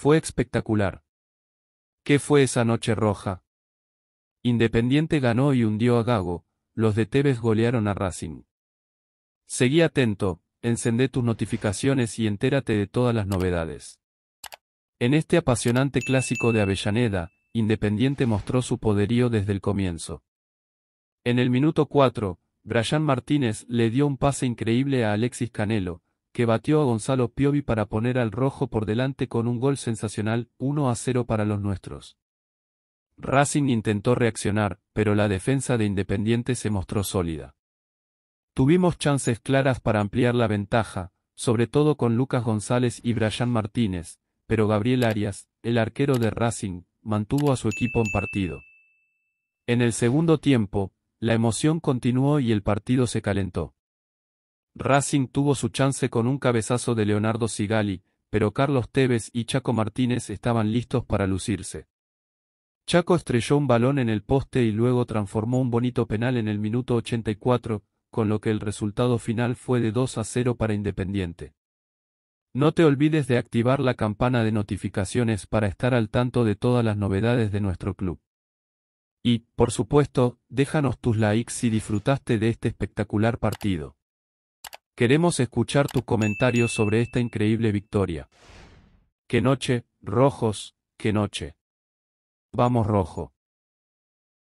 Fue espectacular. ¿Qué fue esa noche roja? Independiente ganó y hundió a Gago, los de Tebes golearon a Racing. Seguí atento, encendé tus notificaciones y entérate de todas las novedades. En este apasionante clásico de Avellaneda, Independiente mostró su poderío desde el comienzo. En el minuto 4, Brian Martínez le dio un pase increíble a Alexis Canelo, que batió a Gonzalo Piovi para poner al rojo por delante con un gol sensacional, 1 a 0 para los nuestros. Racing intentó reaccionar, pero la defensa de Independiente se mostró sólida. Tuvimos chances claras para ampliar la ventaja, sobre todo con Lucas González y Brian Martínez, pero Gabriel Arias, el arquero de Racing, mantuvo a su equipo en partido. En el segundo tiempo, la emoción continuó y el partido se calentó. Racing tuvo su chance con un cabezazo de Leonardo Sigali, pero Carlos Tevez y Chaco Martínez estaban listos para lucirse. Chaco estrelló un balón en el poste y luego transformó un bonito penal en el minuto 84, con lo que el resultado final fue de 2 a 0 para Independiente. No te olvides de activar la campana de notificaciones para estar al tanto de todas las novedades de nuestro club. Y, por supuesto, déjanos tus likes si disfrutaste de este espectacular partido. Queremos escuchar tus comentarios sobre esta increíble victoria. ¡Qué noche, rojos, qué noche! Vamos rojo.